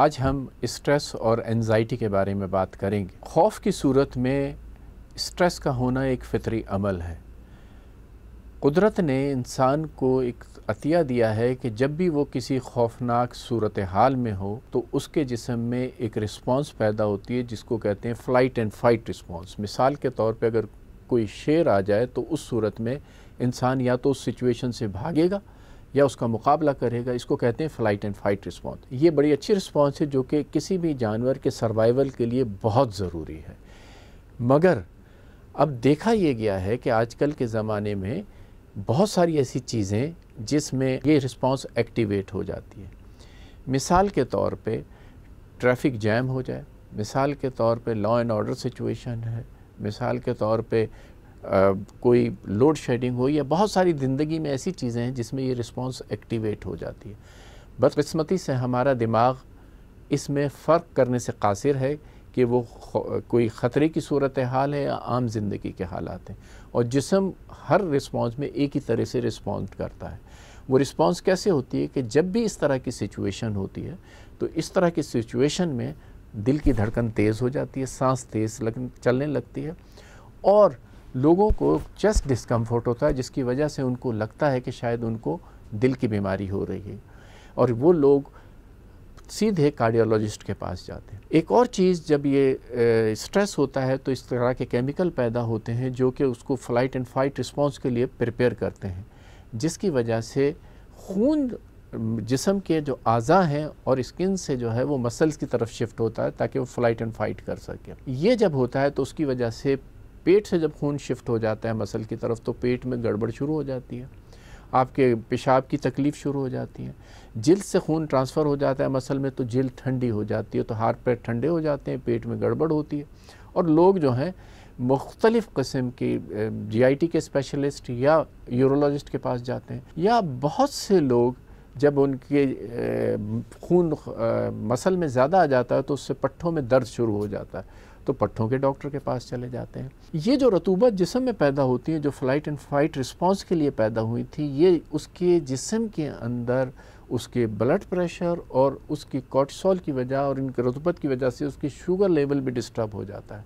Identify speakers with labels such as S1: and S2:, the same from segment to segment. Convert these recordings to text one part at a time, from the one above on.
S1: आज हम स्ट्रेस और एनजाइटी के बारे में बात करेंगे खौफ की सूरत में स्ट्रेस का होना एक फितरी अमल है कुदरत ने इंसान को एक अतिया दिया है कि जब भी वो किसी खौफनाक सूरत हाल में हो तो उसके जिसम में एक रिस्पांस पैदा होती है जिसको कहते हैं फ़्लाइट एंड फाइट रिस्पांस मिसाल के तौर पे अगर कोई शेर आ जाए तो उस सूरत में इंसान या तो उस सिचुएशन से भागेगा या उसका मुकाबला करेगा इसको कहते हैं फ़्लाइट एंड फाइट रिस्पॉन्स ये बड़ी अच्छी रिस्पॉन्स है जो कि किसी भी जानवर के सर्वाइवल के लिए बहुत ज़रूरी है मगर अब देखा यह गया है कि आजकल के ज़माने में बहुत सारी ऐसी चीज़ें जिसमें ये रिस्पॉन्स एक्टिवेट हो जाती है मिसाल के तौर पे ट्रैफिक जैम हो जाए मिसाल के तौर पे लॉ एंड ऑर्डर सिचुएशन है मिसाल के तौर पे कोई लोड शेडिंग हो या बहुत सारी ज़िंदगी में ऐसी चीज़ें हैं जिसमें ये रिस्पॉन्स एक्टिवेट हो जाती है बदकस्मती से हमारा दिमाग इसमें फ़र्क करने से कासिर है कि वो कोई ख़तरे की सूरत हाल है या आम ज़िंदगी के हालात हैं और जिसम हर रिस्पॉन्स में एक ही तरह से रिस्पॉन्ड करता है वो रिस्पॉन्स कैसे होती है कि जब भी इस तरह की सिचुएशन होती है तो इस तरह की सिचुएशन में दिल की धड़कन तेज़ हो जाती है सांस तेज़ लग चलने लगती है और लोगों को चेस्ट डिस्कम्फर्ट होता है जिसकी वजह से उनको लगता है कि शायद उनको दिल की बीमारी हो रही है और वो लोग सीधे कार्डियोलॉजिस्ट के पास जाते हैं एक और चीज़ जब ये स्ट्रेस होता है तो इस तरह के केमिकल पैदा होते हैं जो कि उसको फ्लाइट एंड फाइट रिस्पॉन्स के लिए प्रिपेयर करते हैं जिसकी वजह से खून जिसम के जो अज़ा हैं और स्किन से जो है वो मसल्स की तरफ शिफ्ट होता है ताकि वो फ्लाइट एंड फाइट कर सके ये जब होता है तो उसकी वजह से पेट से जब खून शिफ्ट हो जाता है मसल की तरफ तो पेट में गड़बड़ शुरू हो जाती है आपके पेशाब की तकलीफ़ शुरू हो जाती है जिल्द से खून ट्रांसफ़र हो जाता है मसल में तो जिल्द ठंडी हो जाती है तो हार पैर ठंडे हो जाते हैं पेट में गड़बड़ होती है और लोग जो हैं मुख्तलिफ़ कस्म आई टी के स्पेशलिस्ट या यूरोलॉजिस्ट के पास जाते हैं या बहुत से लोग जब उनके खून मसल में ज़्यादा आ जाता है तो उससे पट्ठों में दर्द शुरू हो जाता है तो पट्टों के डॉक्टर के पास चले जाते हैं ये जो रतूबत जिसम में पैदा होती है जो फ्लाइट एंड फाइट रिस्पॉन्स के लिए पैदा हुई थी ये उसके जिसम के अंदर उसके ब्लड प्रेशर और उसकी कॉटिसोल की वजह और इनकी रतुबत की वजह से उसकी शुगर लेवल भी डिस्टर्ब हो जाता है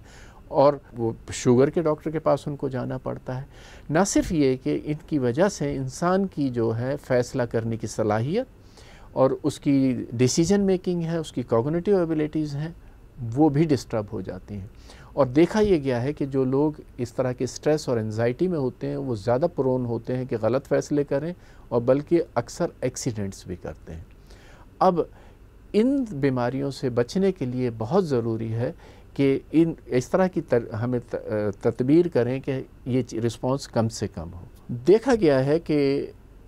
S1: और वो शुगर के डॉक्टर के पास उनको जाना पड़ता है ना सिर्फ ये कि इनकी वजह से इंसान की जो है फ़ैसला करने की सलाहियत और उसकी डिसीजन मेकिंग है उसकी कॉग्निटिव एबिलिटीज़ हैं वो भी डिस्टर्ब हो जाती हैं और देखा यह गया है कि जो लोग इस तरह के स्ट्रेस और एनजाइटी में होते हैं वो ज़्यादा प्रोन होते हैं कि गलत फ़ैसले करें और बल्कि अक्सर एक्सीडेंट्स भी करते हैं अब इन बीमारियों से बचने के लिए बहुत ज़रूरी है कि इन इस तरह की तर, हमें तदबीर करें कि ये रिस्पांस कम से कम हो देखा गया है कि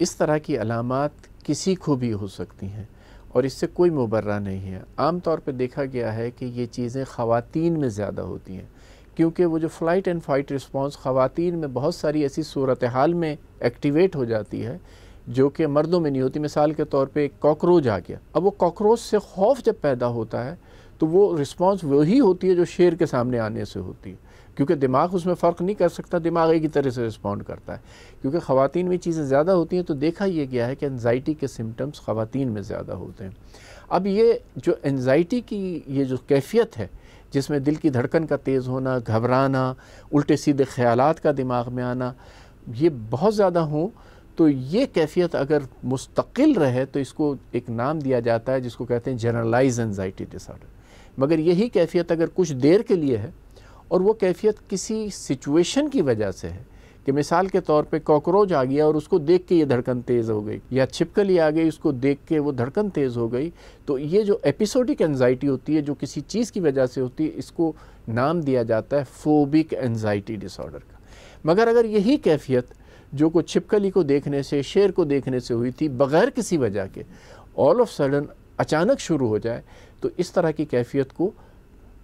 S1: इस तरह की अलामत किसी को भी हो सकती हैं और इससे कोई मुबर्रा नहीं है आम तौर पे देखा गया है कि ये चीज़ें ख़वातीन में ज़्यादा होती हैं क्योंकि वो जो फ़्लाइट एंड फाइट रिस्पॉन्स ख़वातीन में बहुत सारी ऐसी सूरत हाल में एक्टिवेट हो जाती है जो कि मर्दों में नहीं होती मिसाल के तौर पे कॉकरोच आ गया अब वो कॉकरोच से खौफ जब पैदा होता है तो वो रिस्पॉन्स वही होती है जो शेर के सामने आने से होती है क्योंकि दिमाग उसमें फ़र्क नहीं कर सकता दिमाग एक ही तरह से रिस्पॉन्ड करता है क्योंकि ख़वान में चीज़ें ज़्यादा होती हैं तो देखा यह गया है कि एनजाइटी के सिम्टम्स ख़वान में ज़्यादा होते हैं अब ये जो एनजाइटी की ये जो कैफियत है जिसमें दिल की धड़कन का तेज़ होना घबराना उल्टे सीधे ख्याल का दिमाग में आना ये बहुत ज़्यादा हों तो ये कैफियत अगर मुस्तकिल रहे तो इसको एक नाम दिया जाता है जिसको कहते हैं जनरलाइज एनजाइटी डिसऑर्डर मगर यही कैफियत अगर कुछ देर के लिए है और वो कैफियत किसी सिचुएशन की वजह से है कि मिसाल के तौर पे कॉकरोच आ गया और उसको देख के ये धड़कन तेज़ हो गई या छिपकली आ गई उसको देख के वो धड़कन तेज़ हो गई तो ये जो एपिसोडिक एनजाइटी होती है जो किसी चीज़ की वजह से होती है इसको नाम दिया जाता है फोबिक एनजाइटी डिसऑर्डर का मगर अगर यही कैफियत जो को छिपकली को देखने से शेर को देखने से हुई थी बग़ैर किसी वजह के ऑल ऑफ सडन अचानक शुरू हो जाए तो इस तरह की कैफियत को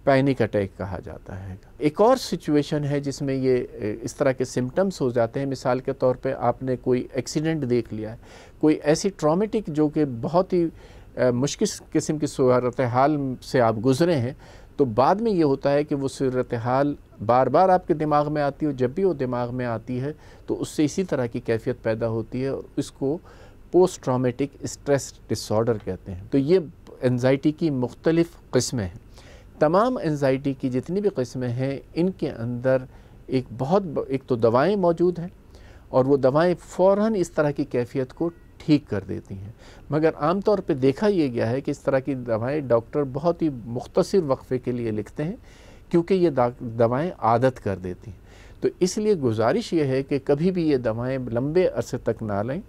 S1: पैनिक अटैक कहा जाता है एक और सिचुएशन है जिसमें ये इस तरह के सिम्टम्स हो जाते हैं मिसाल के तौर पे आपने कोई एक्सीडेंट देख लिया है कोई ऐसी ट्रॉमेटिक जो कि बहुत ही मुश्किल किस्म की सूरत हाल से आप गुज़रे हैं तो बाद में ये होता है कि वो सूरत हाल बार बार आपके दिमाग में आती है जब भी वो दिमाग में आती है तो उससे इसी तरह की कैफियत पैदा होती है और इसको पोस्ट ट्रामेटिक स्ट्रेस डिसऑर्डर कहते हैं तो ये एनजाइटी की मुख्तलिफ़ किस्में हैं तमाम एनजाइटी की जितनी भी किस्में हैं इनके अंदर एक बहुत एक तो दवाएं मौजूद हैं और वो दवाएं फ़ौर इस तरह की कैफियत को ठीक कर देती हैं मगर आम तौर पर देखा यह गया है कि इस तरह की दवाएं डॉक्टर बहुत ही मुख्तर वक्फ़े के लिए लिखते हैं क्योंकि ये दवाएं आदत कर देती हैं तो इसलिए गुजारिश ये है कि कभी भी ये दवाएँ लंबे अरसे तक ना लें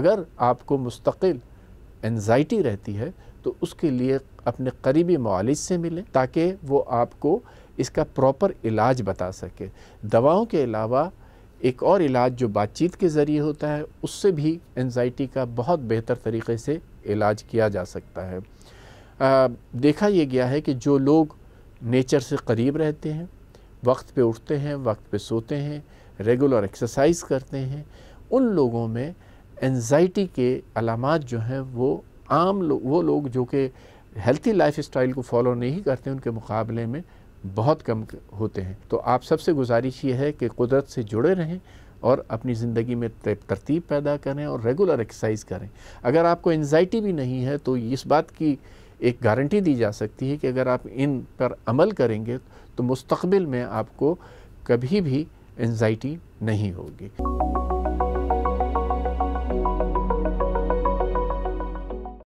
S1: अगर आपको मुस्तकिल एनजाइटी रहती है तो उसके लिए अपने करीबी मालिज से मिलें ताकि वो आपको इसका प्रॉपर इलाज बता सके दवाओं के अलावा एक और इलाज जो बातचीत के ज़रिए होता है उससे भी एनजाइटी का बहुत बेहतर तरीके से इलाज किया जा सकता है आ, देखा यह गया है कि जो लोग नेचर से करीब रहते हैं वक्त पे उठते हैं वक्त पे सोते हैं रेगुलर एक्सरसाइज करते हैं उन लोगों में एनजाइटी के अलामत जो हैं वो आम लो, वो लोग जो कि हेल्थी लाइफ स्टाइल को फॉलो नहीं करते उनके मुकाबले में बहुत कम होते हैं तो आप सबसे गुजारिश ये है कि कुदरत से जुड़े रहें और अपनी ज़िंदगी में तरतीब पैदा करें और रेगुलर एक्सरसाइज करें अगर आपको एनजाइटी भी नहीं है तो इस बात की एक गारंटी दी जा सकती है कि अगर आप इन पर अमल करेंगे तो मुस्तबिल में आपको कभी भी एनजाइटी नहीं होगी